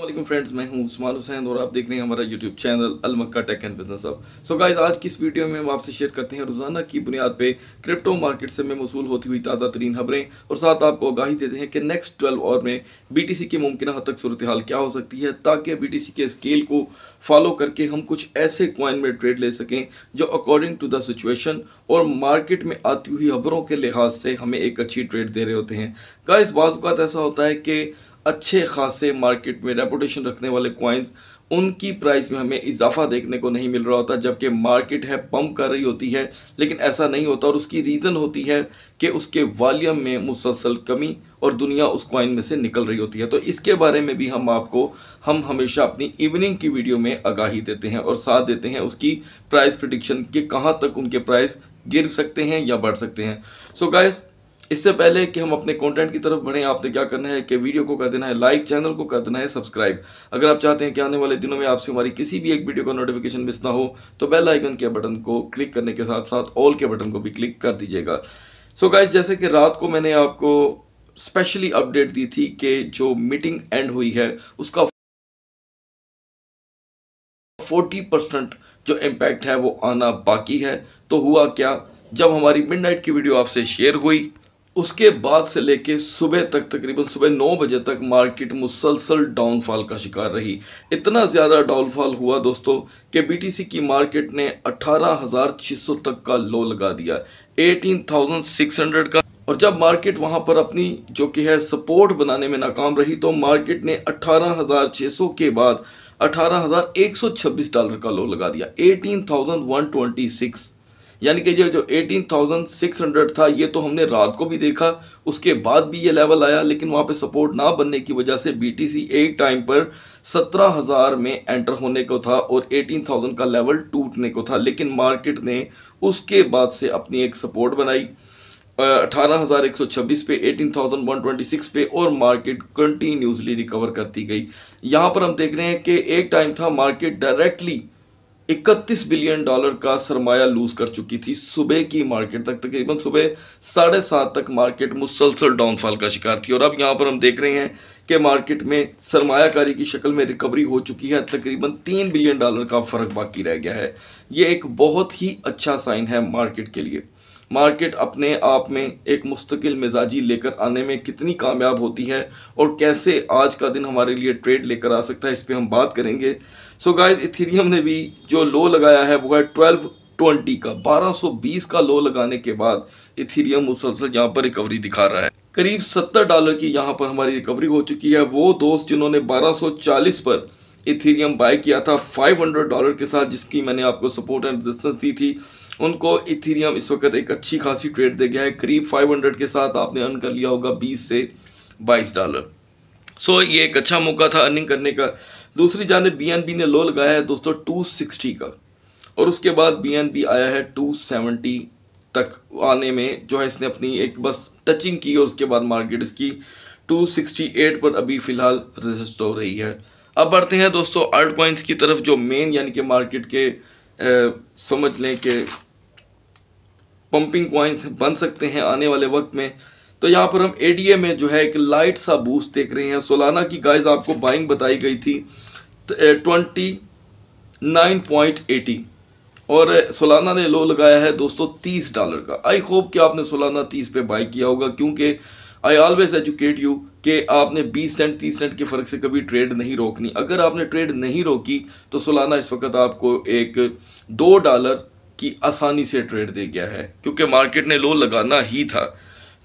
वालेकुम फ्रेंड्स मैं हूं उस्मान हुसैन और आप देख रहे हैं हमारा यूट्यूब चैनल अलमक्का टेक एंड बिजनेस अब सो गाइस आज की इस वीडियो में हम आपसे शेयर करते हैं रोजाना की बुनियाद पे क्रिप्टो मार्केट से में मसूल होती हुई ताज़ा तरीन खबरें और साथ आपको आगाही देते हैं कि नेक्स्ट ट्वेल्व और में सी की मुमकिन हद तक सूरत हाल क्या हो सकती है ताकि सी के स्केल को फॉलो करके हम कुछ ऐसे कॉइन में ट्रेड ले सकें जो अकॉर्डिंग टू द सिचुएशन और मार्केट में आती हुई खबरों के लिहाज से हमें एक अच्छी ट्रेड दे रहे होते हैं गाइज बाज़ात ऐसा होता है कि अच्छे खासे मार्केट में रेपुटेशन रखने वाले कॉइन्स उनकी प्राइस में हमें इजाफा देखने को नहीं मिल रहा होता जबकि मार्केट है पंप कर रही होती है लेकिन ऐसा नहीं होता और उसकी रीज़न होती है कि उसके वॉल्यूम में मुसलसल कमी और दुनिया उस कॉइन में से निकल रही होती है तो इसके बारे में भी हम आपको हम हमेशा अपनी इवनिंग की वीडियो में आगाही देते हैं और साथ देते हैं उसकी प्राइस प्रडिक्शन के कहाँ तक उनके प्राइस गिर सकते हैं या बढ़ सकते हैं सो so गाइस इससे पहले कि हम अपने कंटेंट की तरफ बढ़ें आपने क्या करना है कि वीडियो को कर देना है लाइक चैनल को कर देना है सब्सक्राइब अगर आप चाहते हैं कि आने वाले दिनों में आपसे हमारी किसी भी एक वीडियो का नोटिफिकेशन मिस ना हो तो बेल आइकन के बटन को क्लिक करने के साथ साथ ऑल के बटन को भी क्लिक कर दीजिएगा सो गाइज जैसे कि रात को मैंने आपको स्पेशली अपडेट दी थी कि जो मीटिंग एंड हुई है उसका फोर्टी परसेंट जो इम्पैक्ट है वो आना बाकी है तो हुआ क्या जब हमारी मिडनाइट की वीडियो आपसे शेयर हुई उसके बाद से लेके सुबह तक तकरीबन सुबह नौ बजे तक मार्केट मुसलसल डाउनफॉल का शिकार रही इतना ज़्यादा डाउनफॉल हुआ दोस्तों कि बीटीसी की मार्केट ने 18,600 तक का लो लगा दिया 18,600 का और जब मार्केट वहां पर अपनी जो कि है सपोर्ट बनाने में नाकाम रही तो मार्केट ने 18,600 के बाद अठारह डॉलर का लो लगा दिया एटीन यानी कि ये जो 18,600 था ये तो हमने रात को भी देखा उसके बाद भी ये लेवल आया लेकिन वहाँ पे सपोर्ट ना बनने की वजह से बी टी सी एक टाइम पर 17,000 में एंटर होने को था और 18,000 का लेवल टूटने को था लेकिन मार्केट ने उसके बाद से अपनी एक सपोर्ट बनाई अठारह हज़ार एक सौ छब्बीस पे eighteen thousand one twenty six पे और मार्केट कंटिन्यूसली रिकवर करती गई यहाँ पर हम देख रहे हैं कि एक टाइम था मार्केट डायरेक्टली इकतीस बिलियन डॉलर का सरमाया लूज कर चुकी थी सुबह की मार्केट तक तकरीबन सुबह साढ़े सात तक मार्केट मुसलसल डाउनफॉल का शिकार थी और अब यहाँ पर हम देख रहे हैं कि मार्केट में सरमायाकारी की शक्ल में रिकवरी हो चुकी है तकरीबन तीन बिलियन डॉलर का फ़र्क बाकी रह गया है ये एक बहुत ही अच्छा साइन है मार्केट के लिए मार्केट अपने आप में एक मुस्तकिल मिजाजी लेकर आने में कितनी कामयाब होती है और कैसे आज का दिन हमारे लिए ट्रेड लेकर आ सकता है इस पर हम बात करेंगे सो गाइज इथीरियम ने भी जो लो लगाया है वो है ट्वेल्व ट्वेंटी का 1220 का लो लगाने के बाद इथीरियम मुसलसल यहाँ पर रिकवरी दिखा रहा है करीब 70 डॉलर की यहाँ पर हमारी रिकवरी हो चुकी है वो दोस्त जिन्होंने 1240 पर इथीरियम बाय किया था 500 डॉलर के साथ जिसकी मैंने आपको सपोर्ट एंड रेजिस्टेंस दी थी उनको इथीरियम इस वक्त एक अच्छी खासी ट्रेड दे गया है करीब हंड्रेड के साथ आपने अर्न कर लिया होगा बीस से बाईस डॉलर सो so, ये एक अच्छा मौका था अर्निंग करने का दूसरी जानब बी ने लो लगाया है दोस्तों टू सिक्सटी का और उसके बाद बी आया है टू सेवेंटी तक आने में जो है इसने अपनी एक बस टचिंग की और उसके बाद मार्केट इसकी 268 पर अभी फ़िलहाल रजिस्ट हो रही है अब बढ़ते हैं दोस्तों आर्ट कॉइंस की तरफ जो मेन यानी कि मार्केट के ए, समझ लें कि पंपिंग कॉइंस बन सकते हैं आने वाले वक्त में तो यहाँ पर हम ए में जो है एक लाइट सा बूस्ट देख रहे हैं सोलाना की गाइज आपको बाइंग बताई गई थी ट्वेंटी नाइन पॉइंट एटी और सोलाना ने लो लगाया है दोस्तों तीस डॉलर का आई होप कि आपने सोलाना तीस पे बाई किया होगा क्योंकि आई ऑलवेज एजुकेट यू कि आपने बीस सेंट तीस सेंट के फ़र्क से कभी ट्रेड नहीं रोकनी अगर आपने ट्रेड नहीं रोकी तो सोलाना इस वक्त आपको एक दो डॉलर की आसानी से ट्रेड दे गया है क्योंकि मार्केट ने लो लगाना ही था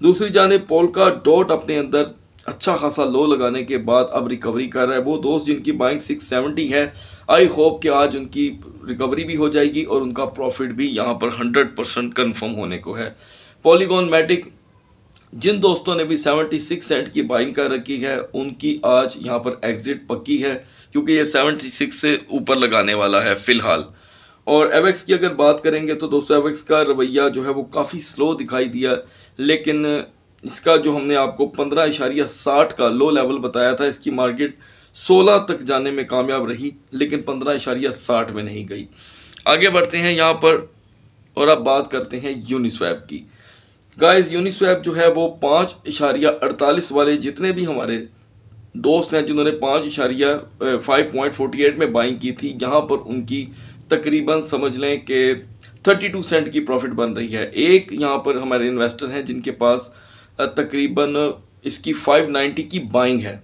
दूसरी जानब पोलका डॉट अपने अंदर अच्छा खासा लो लगाने के बाद अब रिकवरी कर रहा है वो दोस्त जिनकी बाइंग सिक्स सेवेंटी है आई होप कि आज उनकी रिकवरी भी हो जाएगी और उनका प्रॉफिट भी यहाँ पर हंड्रेड परसेंट कन्फर्म होने को है पॉलीगोन मैटिक जिन दोस्तों ने भी 76 सेंट की बाइंग कर रखी है उनकी आज यहाँ पर एग्ज़िट पक्की है क्योंकि ये 76 से ऊपर लगाने वाला है फ़िलहाल और एवेक्स की अगर बात करेंगे तो दोस्तों एवेक्स का रवैया जो है वो काफ़ी स्लो दिखाई दिया लेकिन इसका जो हमने आपको पंद्रह इशारिया साठ का लो लेवल बताया था इसकी मार्केट सोलह तक जाने में कामयाब रही लेकिन पंद्रह इशारिया साठ में नहीं गई आगे बढ़ते हैं यहाँ पर और अब बात करते हैं यूनिस्वैप की गाइस यूनिस्वैप जो है वो पाँच इशारिया अड़तालीस वाले जितने भी हमारे दोस्त हैं जिन्होंने पाँच इशारिया फाइव पॉइंट फोर्टी एट में बाइंग की थी यहाँ पर उनकी तकरीबन समझ लें कि थर्टी टू सेंट की प्रॉफिट बन रही है एक यहाँ पर हमारे इन्वेस्टर हैं जिनके पास तकरीबन इसकी फाइव नाइन्टी की बाइंग है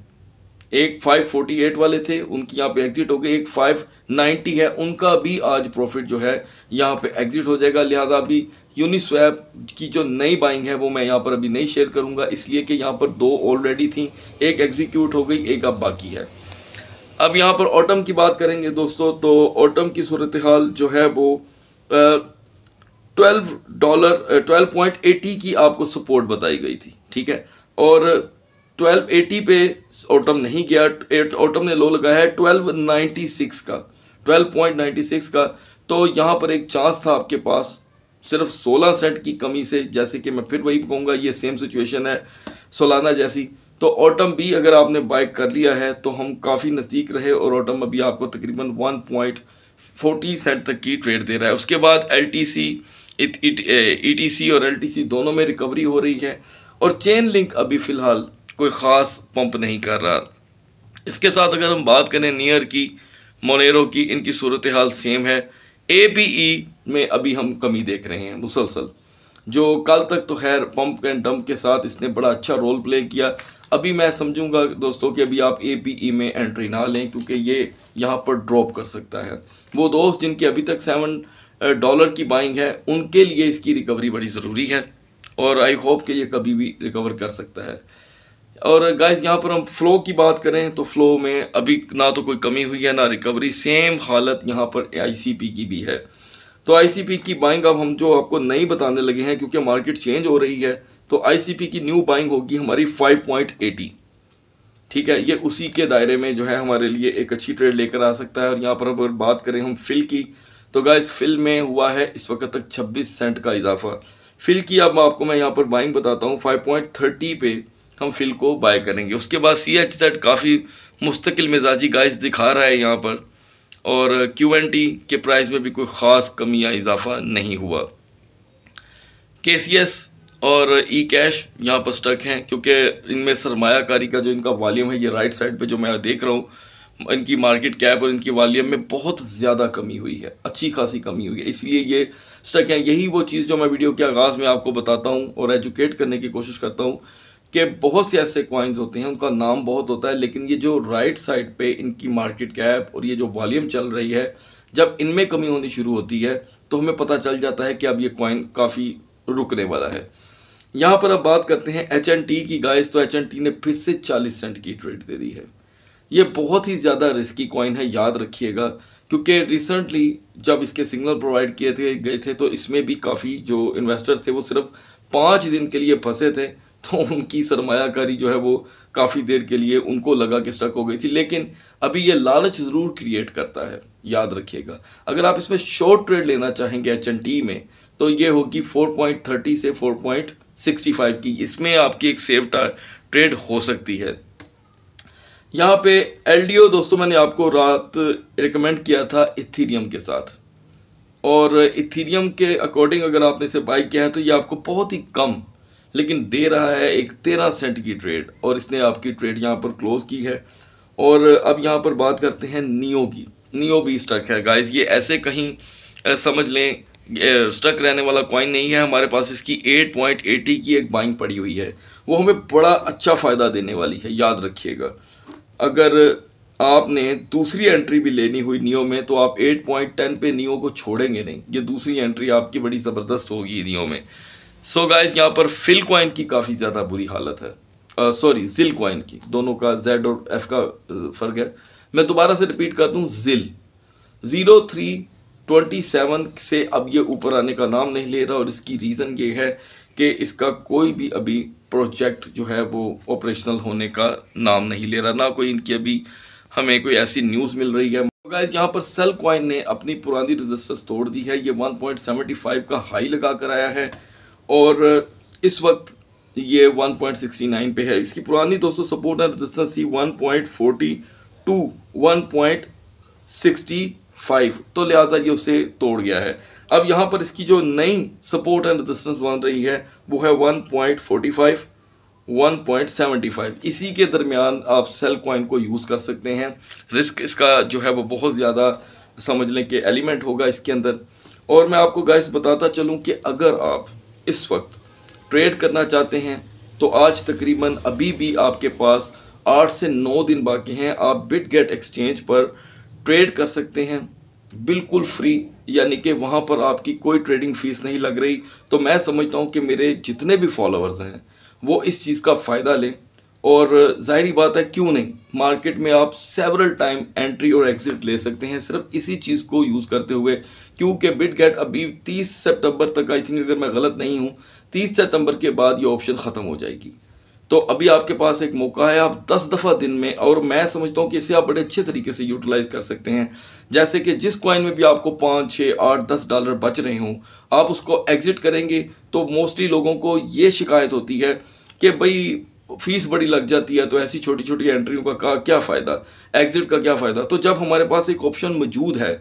एक फाइव फोर्टी एट वाले थे उनकी यहाँ पे एग्जिट हो गई एक फाइव नाइन्टी है उनका भी आज प्रॉफिट जो है यहाँ पे एग्जिट हो जाएगा लिहाजा अभी यूनिस्वैप की जो नई बाइंग है वो मैं यहाँ पर अभी नहीं शेयर करूँगा इसलिए कि यहाँ पर दो ऑलरेडी थी एक एग्जीक्यूट हो गई एक अब बाकी है अब यहाँ पर ऑटम की बात करेंगे दोस्तों तो ऑटम की सूरत हाल जो है वो twelve dollar twelve point eighty की आपको सपोर्ट बताई गई थी ठीक है और ट्वेल्व एटी पे ऑटम नहीं गया ऑटम ने लो लगाया है ट्वेल्व नाइन्टी सिक्स का ट्वेल्व पॉइंट नाइन्टी सिक्स का तो यहाँ पर एक चांस था आपके पास सिर्फ सोलह सेंट की कमी से जैसे कि मैं फिर वही कहूँगा ये सेम सिचुएशन है सोलाना जैसी तो ऑटम भी अगर आपने बाइक कर लिया है तो हम काफ़ी नज़दीक रहे और ऑटम अभी आपको तकरीबन वन पॉइंट फोर्टी सेंट तक की ट्रेड दे रहा है उसके बाद L T C E T C और एल टी सी दोनों में रिकवरी हो रही है और चेन लिंक अभी फ़िलहाल कोई ख़ास पंप नहीं कर रहा इसके साथ अगर हम बात करें नियर की मोनेरो की इनकी सूरत हाल सेम है ए पी ई में अभी हम कमी देख रहे हैं मुसलसल जो कल तक तो खैर पंप एंड डंप के साथ इसने बड़ा अच्छा रोल प्ले किया अभी मैं समझूंगा दोस्तों कि अभी आप ए पी ई में एंट्री ना लें क्योंकि ये यहाँ पर ड्रॉप कर सकता है वो दोस्त जिनकी अभी तक सेवन डॉलर की बाइंग है उनके लिए इसकी रिकवरी बड़ी ज़रूरी है और आई होप कि ये कभी भी रिकवर कर सकता है और गाइस यहाँ पर हम फ्लो की बात करें तो फ्लो में अभी ना तो कोई कमी हुई है ना रिकवरी सेम हालत यहाँ पर आईसीपी की भी है तो आईसीपी की बाइंग अब हम जो आपको नहीं बताने लगे हैं क्योंकि मार्केट चेंज हो रही है तो आईसीपी की न्यू बाइंग होगी हमारी एटी ठीक है ये उसी के दायरे में जो है हमारे लिए एक अच्छी ट्रेड लेकर आ सकता है और यहाँ पर अगर बात करें हम फिल की तो गाइस फिल में हुआ है इस वक्त तक 26 सेंट का इजाफा फिल की अब आपको मैं यहाँ पर बाइंग बताता हूँ 5.30 पे हम फिल को बाय करेंगे उसके बाद सी एच जेड काफ़ी मुस्तकिल मिजाजी गाइस दिखा रहा है यहाँ पर और क्यू एन टी के प्राइस में भी कोई ख़ास कमी या इजाफा नहीं हुआ के सी एस और ई कैश यहाँ पर स्टक हैं क्योंकि इनमें सरमायाकारी का जो इनका वॉल्यूम है ये राइट साइड पे जो मैं देख रहा हूँ इनकी मार्केट कैप और इनकी वॉल्यूम में बहुत ज़्यादा कमी हुई है अच्छी खासी कमी हुई है इसलिए ये स्टक हैं यही वो चीज़ जो मैं वीडियो के आगाज़ में आपको बताता हूँ और एजुकेट करने की कोशिश करता हूँ कि बहुत से ऐसे कॉइन्स होते हैं उनका नाम बहुत होता है लेकिन ये जो राइट साइड पर इनकी मार्केट कैप और ये जो वॉल्यूम चल रही है जब इनमें कमी होनी शुरू होती है तो हमें पता चल जाता है कि अब ये कॉइन काफ़ी रुकने वाला है यहाँ पर अब बात करते हैं एच एन टी की गाइस तो एच एन टी ने फिर से चालीस सेंट की ट्रेड दे दी है ये बहुत ही ज़्यादा रिस्की कॉइन है याद रखिएगा क्योंकि रिसेंटली जब इसके सिग्नल प्रोवाइड किए थे गए थे तो इसमें भी काफ़ी जो इन्वेस्टर थे वो सिर्फ पाँच दिन के लिए फंसे थे तो उनकी सरमायाकारी जो है वो काफ़ी देर के लिए उनको लगा कि स्टक हो गई थी लेकिन अभी ये लालच ज़रूर क्रिएट करता है याद रखिएगा अगर आप इसमें शॉर्ट ट्रेड लेना चाहेंगे एच में तो ये होगी 4.30 से पॉइंट 65 की इसमें आपकी एक सेफ ट्रेड हो सकती है यहाँ पे एल दोस्तों मैंने आपको रात रिकमेंड किया था इथीरियम के साथ और इथीरियम के अकॉर्डिंग अगर आपने इसे बाई किया है तो ये आपको बहुत ही कम लेकिन दे रहा है एक तेरह सेंट की ट्रेड और इसने आपकी ट्रेड यहाँ पर क्लोज की है और अब यहाँ पर बात करते हैं नियो की नियो भी स्टक है गाइस ये ऐसे कहीं समझ लें स्टक रहने वाला कॉइन नहीं है हमारे पास इसकी 8.80 की एक बाइंग पड़ी हुई है वो हमें बड़ा अच्छा फ़ायदा देने वाली है याद रखिएगा अगर आपने दूसरी एंट्री भी लेनी हुई नियो में तो आप 8.10 पे नियो को छोड़ेंगे नहीं ये दूसरी एंट्री आपकी बड़ी ज़बरदस्त होगी नियो में सो so गाइस यहाँ पर फिल कॉइन की काफ़ी ज़्यादा बुरी हालत है सॉरी जिल कॉइन की दोनों का जेड और एफ का फ़र्क है मैं दोबारा से रिपीट करता हूँ जिल ज़ीरो थ्री ट्वेंटी सेवन से अब ये ऊपर आने का नाम नहीं ले रहा और इसकी रीज़न ये है कि इसका कोई भी अभी प्रोजेक्ट जो है वो ऑपरेशनल होने का नाम नहीं ले रहा ना कोई इनकी अभी हमें कोई ऐसी न्यूज़ मिल रही है गाइस तो यहाँ पर सेल क्वाइन ने अपनी पुरानी रजिस्टेंस तोड़ दी है ये 1.75 का हाई लगा कर आया है और इस वक्त ये 1.69 पे है इसकी पुरानी दोस्तों सपोर्ट एंड रजिस्टेंस थी फोर्टी टू सिक्सटी फाइव तो लिहाजा ये उसे तोड़ गया है अब यहाँ पर इसकी जो नई सपोर्ट एंड रेजिस्टेंस बन रही है वो है one point forty five one point seventy five इसी के दरमियान आप सेल कॉइन को यूज़ कर सकते हैं रिस्क इसका जो है वो बहुत ज़्यादा समझ लें कि एलिमेंट होगा इसके अंदर और मैं आपको गाइस बताता चलूँ कि अगर आप इस वक्त ट्रेड करना चाहते हैं तो आज तकरीबन अभी भी आपके पास आठ से नौ दिन बाकी हैं आप बिट गेट एक्सचेंज पर ट्रेड कर सकते हैं बिल्कुल फ्री यानी कि वहाँ पर आपकी कोई ट्रेडिंग फीस नहीं लग रही तो मैं समझता हूँ कि मेरे जितने भी फॉलोअर्स हैं वो इस चीज़ का फ़ायदा लें और जाहरी बात है क्यों नहीं मार्केट में आप सेवरल टाइम एंट्री और एग्जिट ले सकते हैं सिर्फ इसी चीज़ को यूज़ करते हुए क्योंकि बिट गेट अभी 30 सितंबर तक आई थिंक अगर मैं गलत नहीं हूँ 30 सितंबर के बाद ये ऑप्शन ख़त्म हो जाएगी तो अभी आपके पास एक मौका है आप दस दफ़ा दिन में और मैं समझता हूँ कि इसे आप बड़े अच्छे तरीके से यूटिलाइज कर सकते हैं जैसे कि जिस कॉइन में भी आपको पाँच छः आठ दस डॉलर बच रहे हों आप उसको एग्ज़िट करेंगे तो मोस्टली लोगों को ये शिकायत होती है कि भाई फीस बड़ी लग जाती है तो ऐसी छोटी छोटी एंट्रियों का क्या फ़ायदा एग्ज़िट का क्या फ़ायदा तो जब हमारे पास एक ऑप्शन मौजूद है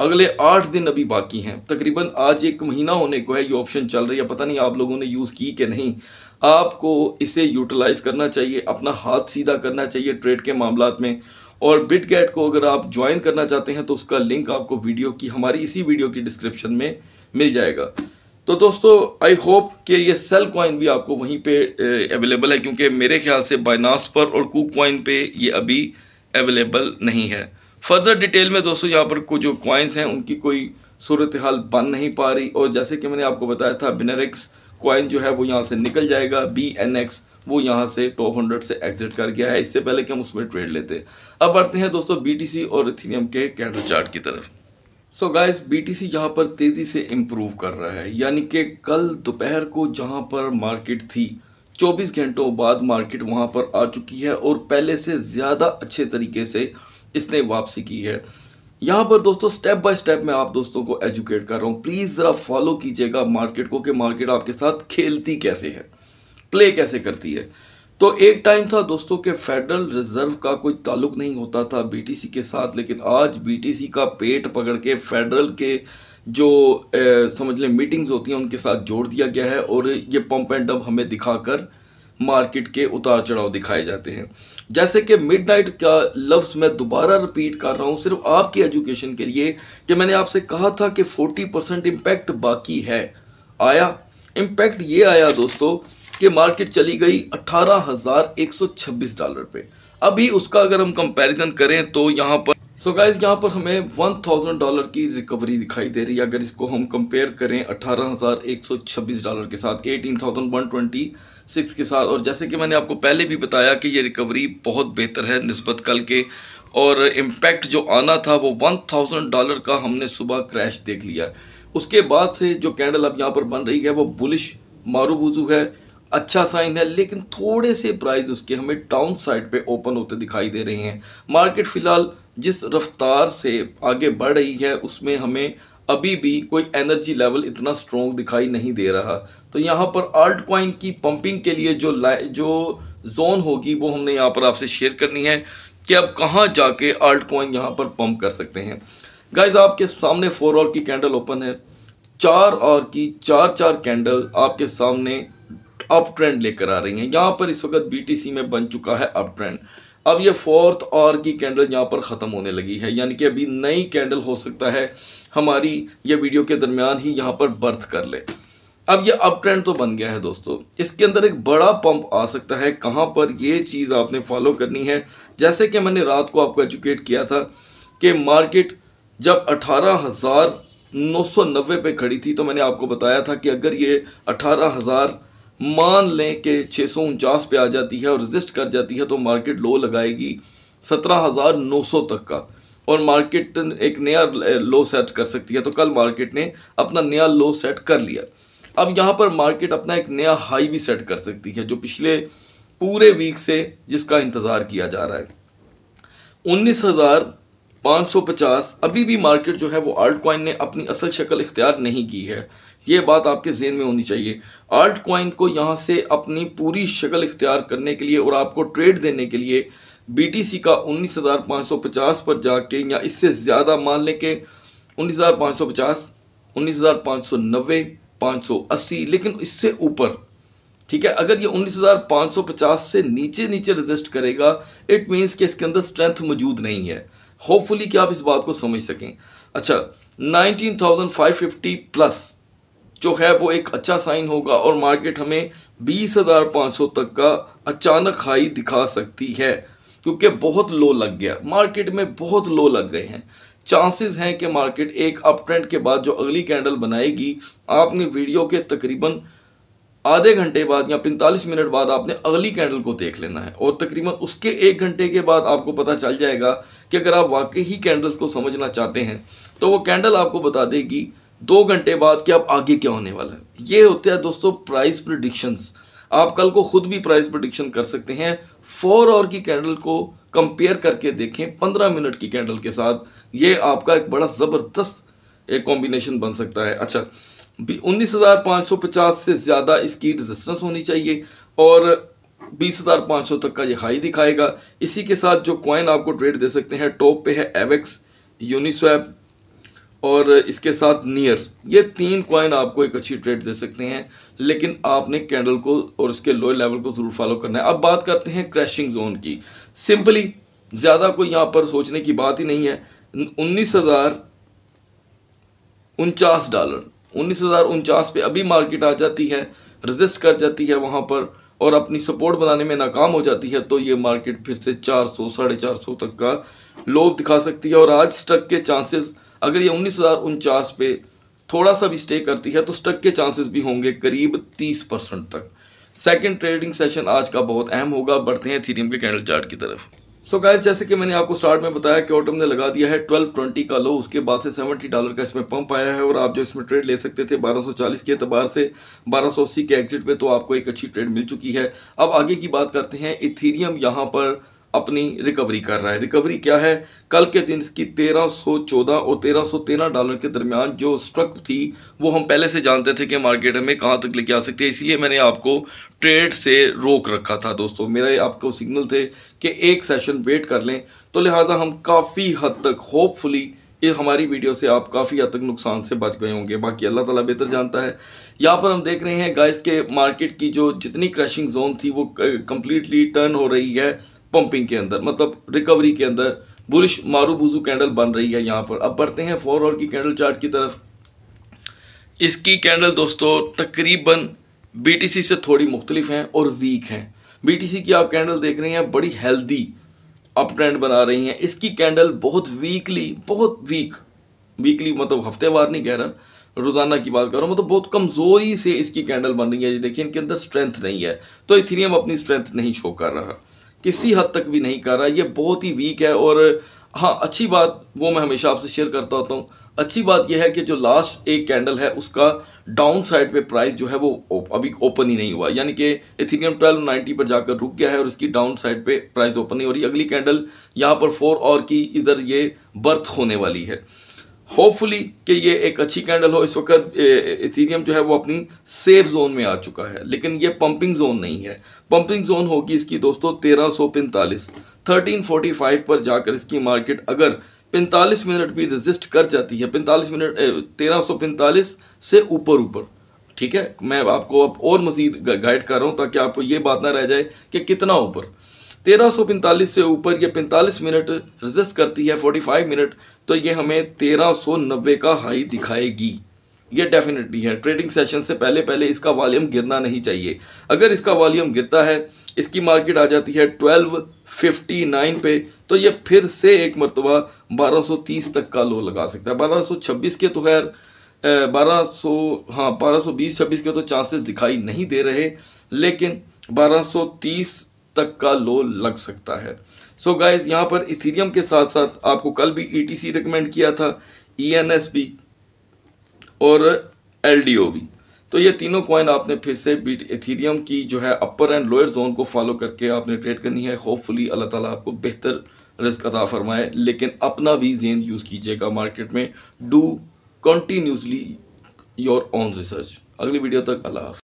अगले आठ दिन अभी बाकी हैं तकरीबन आज एक महीना होने को है ये ऑप्शन चल रही है पता नहीं आप लोगों ने यूज़ की कि नहीं आपको इसे यूटिलाइज़ करना चाहिए अपना हाथ सीधा करना चाहिए ट्रेड के मामला में और बिट गैट को अगर आप ज्वाइन करना चाहते हैं तो उसका लिंक आपको वीडियो की हमारी इसी वीडियो की डिस्क्रिप्शन में मिल जाएगा तो दोस्तों आई होप कि ये सेल कॉइन भी आपको वहीं पे अवेलेबल है क्योंकि मेरे ख्याल से बाइनास पर और कुक कॉइन पे ये अभी अवेलेबल नहीं है फर्दर डिटेल में दोस्तों यहाँ पर को जो क्वाइंस हैं उनकी कोई सूरत हाल बन नहीं पा रही और जैसे कि मैंने आपको बताया था बिनरिक्स क्वाइन कॉइन जो है वो यहाँ से निकल जाएगा बी एन एक्स वो यहाँ से टॉप हंड्रेड से एग्जिट कर गया है इससे पहले कि हम उसमें ट्रेड लेते हैं अब बढ़ते हैं दोस्तों सी और इथीनियम के कैंडल चार्ट की तरफ सो गाइस बीटीसी यहाँ पर तेज़ी से इम्प्रूव कर रहा है यानी कि कल दोपहर को जहाँ पर मार्केट थी 24 घंटों बाद मार्केट वहाँ पर आ चुकी है और पहले से ज़्यादा अच्छे तरीके से इसने वापसी की है यहाँ पर दोस्तों स्टेप बाय स्टेप मैं आप दोस्तों को एजुकेट कर रहा हूँ प्लीज़ ज़रा फॉलो कीजिएगा मार्केट को कि मार्केट आपके साथ खेलती कैसे है प्ले कैसे करती है तो एक टाइम था दोस्तों के फेडरल रिजर्व का कोई ताल्लुक नहीं होता था बीटीसी के साथ लेकिन आज बीटीसी का पेट पकड़ के फेडरल के जो ए, समझ लें मीटिंग्स होती हैं उनके साथ जोड़ दिया गया है और ये पंप एंड डम्प हमें दिखाकर मार्केट के उतार चढ़ाव दिखाए जाते हैं जैसे कि मिडनाइट का लफ्ज़ मैं दोबारा रिपीट कर रहा हूँ सिर्फ आपकी एजुकेशन के लिए कि मैंने आपसे कहा था कि 40 परसेंट इम्पैक्ट बाकी है आया इम्पैक्ट ये आया दोस्तों कि मार्केट चली गई 18,126 डॉलर पे अभी उसका अगर हम कंपैरिजन करें तो यहाँ पर सो गाइज यहाँ पर हमें 1000 डॉलर की रिकवरी दिखाई दे रही है अगर इसको हम कंपेयर करें 18,126 डॉलर के साथ 18,120 सिक्स के साथ और जैसे कि मैंने आपको पहले भी बताया कि ये रिकवरी बहुत बेहतर है नस्बत कल के और इम्पैक्ट जो आना था वो वन थाउजेंड डॉलर का हमने सुबह क्रैश देख लिया उसके बाद से जो कैंडल अब यहाँ पर बन रही है वो बुलिश मारूबूजू है अच्छा साइन है लेकिन थोड़े से प्राइस उसके हमें टाउन साइड पे ओपन होते दिखाई दे रहे हैं मार्केट फ़िलहाल जिस रफ्तार से आगे बढ़ रही है उसमें हमें अभी भी कोई एनर्जी लेवल इतना स्ट्रॉन्ग दिखाई नहीं दे रहा तो यहाँ पर आल्ट क्वाइन की पंपिंग के लिए जो जो जोन होगी वो हमने यहाँ पर आपसे शेयर करनी है कि आप कहाँ जाके आल्ट क्वाइन यहाँ पर पंप कर सकते हैं गाइज आपके सामने फोर आवर की कैंडल ओपन है चार आवर की चार चार कैंडल आपके सामने अप ट्रेंड लेकर आ रही हैं यहाँ पर इस वक्त बीटीसी में बन चुका है अप ट्रेंड अब ये फोर्थ आवर की कैंडल यहाँ पर ख़त्म होने लगी है यानी कि अभी नई कैंडल हो सकता है हमारी ये वीडियो के दरमियान ही यहाँ पर बर्थ कर ले अब ये अप ट्रेंड तो बन गया है दोस्तों इसके अंदर एक बड़ा पंप आ सकता है कहाँ पर ये चीज़ आपने फॉलो करनी है जैसे कि मैंने रात को आपको एजुकेट किया था कि मार्केट जब अठारह हज़ार नौ सौ नब्बे पे खड़ी थी तो मैंने आपको बताया था कि अगर ये अठारह हज़ार मान लें कि छः सौ उनचास पे आ जाती है और रजिस्ट कर जाती है तो मार्केट लो लगाएगी सत्रह हज़ार नौ सौ तक का और मार्केट एक नया लो सेट कर सकती है तो कल मार्केट ने अपना नया लो सेट कर लिया अब यहाँ पर मार्केट अपना एक नया हाई भी सेट कर सकती है जो पिछले पूरे वीक से जिसका इंतज़ार किया जा रहा है उन्नीस हज़ार पाँच सौ पचास अभी भी मार्केट जो है वो आर्ट कॉइन ने अपनी असल शक्ल इख्तियार नहीं की है ये बात आपके जेन में होनी चाहिए आर्ट कॉइन को यहाँ से अपनी पूरी शक्ल इख्तियार करने के लिए और आपको ट्रेड देने के लिए बीटीसी का 19,550 पर जाके या इससे ज़्यादा मान लें कि 19,550 19,590 580 लेकिन इससे ऊपर ठीक है अगर ये 19,550 से नीचे नीचे रजिस्ट करेगा इट मीन्स कि इसके अंदर स्ट्रेंथ मौजूद नहीं है होपफुली कि आप इस बात को समझ सकें अच्छा 19,550 प्लस जो है वो एक अच्छा साइन होगा और मार्केट हमें 20,500 तक का अचानक हाई दिखा सकती है क्योंकि बहुत लो लग गया मार्केट में बहुत लो लग गए हैं चांसेस हैं कि मार्केट एक अप ट्रेंड के बाद जो अगली कैंडल बनाएगी आपने वीडियो के तकरीबन आधे घंटे बाद या 45 मिनट बाद आपने अगली कैंडल को देख लेना है और तकरीबन उसके एक घंटे के बाद आपको पता चल जाएगा कि अगर आप वाकई ही कैंडल्स को समझना चाहते हैं तो वो कैंडल आपको बता देगी दो घंटे बाद कि आप आगे क्या होने वाला है ये होता है दोस्तों प्राइस प्रडिक्शंस आप कल को खुद भी प्राइस प्रडिक्शन कर सकते हैं फोर और की कैंडल को कंपेयर करके देखें पंद्रह मिनट की कैंडल के साथ ये आपका एक बड़ा ज़बरदस्त एक कॉम्बिनेशन बन सकता है अच्छा उन्नीस हज़ार पाँच सौ पचास से ज़्यादा इसकी रेजिस्टेंस होनी चाहिए और बीस हज़ार पाँच सौ तक का ये हाई दिखाएगा इसी के साथ जो कॉइन आपको ट्रेड दे सकते हैं टॉप पे है एवेक्स यूनिस्वैप और इसके साथ नियर ये तीन कॉइन आपको एक अच्छी ट्रेड दे सकते हैं लेकिन आपने कैंडल को और इसके लोअर लेवल को ज़रूर फॉलो करना है अब बात करते हैं क्रैशिंग जोन की सिंपली ज़्यादा कोई यहाँ पर सोचने की बात ही नहीं है उन्नीस हज़ार उनचास डॉलर उन्नीस हज़ार उनचास पे अभी मार्केट आ जाती है रजिस्ट कर जाती है वहाँ पर और अपनी सपोर्ट बनाने में नाकाम हो जाती है तो ये मार्केट फिर से चार सौ साढ़े चार सौ तक का लोभ दिखा सकती है और आज स्ट्रक के चांसेस अगर ये उन्नीस हज़ार उनचास पे थोड़ा सा भी स्टे करती है तो स्टक के चांसेस भी होंगे करीब 30 परसेंट तक सेकंड ट्रेडिंग सेशन आज का बहुत अहम होगा बढ़ते हैं थीरियम के कैंडल चार्ट की तरफ सो so गाइस जैसे कि मैंने आपको स्टार्ट में बताया कि ऑटम ने लगा दिया है 1220 का लो उसके बाद से 70 डॉलर का इसमें पंप आया है और आप जो इसमें ट्रेड ले सकते थे 1240 के अतबार से 1280 के एग्जिट पे तो आपको एक अच्छी ट्रेड मिल चुकी है अब आगे की बात करते हैं इथीरियम यहाँ पर अपनी रिकवरी कर रहा है रिकवरी क्या है कल के दिन इसकी 1314 और 1313 डॉलर के दरमियान जो स्ट्रक थी वो हम पहले से जानते थे कि मार्केट हमें कहाँ तक लेके आ सकती है इसलिए मैंने आपको ट्रेड से रोक रखा था दोस्तों मेरे आपको सिग्नल थे कि एक सेशन वेट कर लें तो लिहाजा हम काफ़ी हद तक होपफुली ये हमारी वीडियो से आप काफ़ी हद तक नुकसान से बच गए होंगे बाकी अल्लाह ताला बेहतर जानता है यहाँ पर हम देख रहे हैं गाइस के मार्केट की जो जितनी क्रैशिंग जोन थी वो कम्प्लीटली टर्न हो रही है पंपिंग के अंदर मतलब रिकवरी के अंदर बुलिश मारूबूजू कैंडल बन रही है यहाँ पर अब बढ़ते हैं फोर और की कैंडल चार्ट की तरफ इसकी कैंडल दोस्तों तकरीबन बीटीसी से थोड़ी मुख्तलिफ हैं और वीक हैं बीटीसी की आप कैंडल देख रहे हैं बड़ी हेल्दी अप ट्रेंड बना रही हैं इसकी कैंडल बहुत वीकली बहुत वीक वीकली मतलब हफ्तेवार नहीं कह रहा रोज़ाना की बात कर रहा हूँ मतलब बहुत कमज़ोरी से इसकी कैंडल बन रही है ये देखिए इनके अंदर स्ट्रेंथ नहीं है तो इथिनियम अपनी स्ट्रेंथ नहीं शो कर रहा किसी हद तक भी नहीं कर रहा ये बहुत ही वीक है और हाँ अच्छी बात वो मैं हमेशा आपसे शेयर करता होता हूँ अच्छी बात यह है कि जो लास्ट एक कैंडल है उसका डाउन साइड पर प्राइस जो है वो अभी ओपन ही नहीं हुआ यानी कि ट्वेल्व नाइन्टी पर जाकर रुक गया है और उसकी डाउन साइड पर प्राइस ओपन नहीं हो रही अगली कैंडल यहाँ पर फोर और की इधर ये बर्थ होने वाली है होपफुली कि ये एक अच्छी कैंडल हो इस वक्त इथीनियम जो है वो अपनी सेफ जोन में आ चुका है लेकिन ये पंपिंग जोन नहीं है पंपिंग जोन होगी इसकी दोस्तों तेरह सौ पैंतालीस थर्टीन फोर्टी फाइव पर जाकर इसकी मार्केट अगर पैंतालीस मिनट भी रजिस्ट कर जाती है पैंतालीस मिनट तेरह सौ पैंतालीस से ऊपर ऊपर ठीक है मैं आपको अब और मज़ीद गाइड कर रहा हूँ ताकि आपको ये बात ना रह जाए कि कितना ऊपर तेरह सौ पैंतालीस से ऊपर ये पैंतालीस मिनट रजिस्ट करती है फोर्टी फाइव मिनट तो ये हमें तेरह सौ नब्बे का हाई दिखाएगी ये डेफिनेटली है ट्रेडिंग सेशन से पहले पहले इसका वॉल्यूम गिरना नहीं चाहिए अगर इसका वॉल्यूम गिरता है इसकी मार्केट आ जाती है 1259 पे तो ये फिर से एक मरतबा 1230 तक का लो लगा सकता है 1226 के तो खैर बारह सौ हाँ बारह सौ बीस छब्बीस के तो चांसेस दिखाई नहीं दे रहे लेकिन बारह सौ तीस तक का लो लग सकता है सो गाइज यहाँ पर इथीरियम के साथ साथ आपको कल भी ई टी सी रिकमेंड किया था ई एन एस और एल भी तो ये तीनों कॉइन आपने फिर से बीट एथीरियम की जो है अपर एंड लोअर जोन को फॉलो करके आपने ट्रेड करनी है होपफुली अल्लाह ताला आपको बेहतर रिस्क अदा फरमाए लेकिन अपना भी जेन यूज़ कीजिएगा मार्केट में do continuously your own research अगली वीडियो तक अल्लाह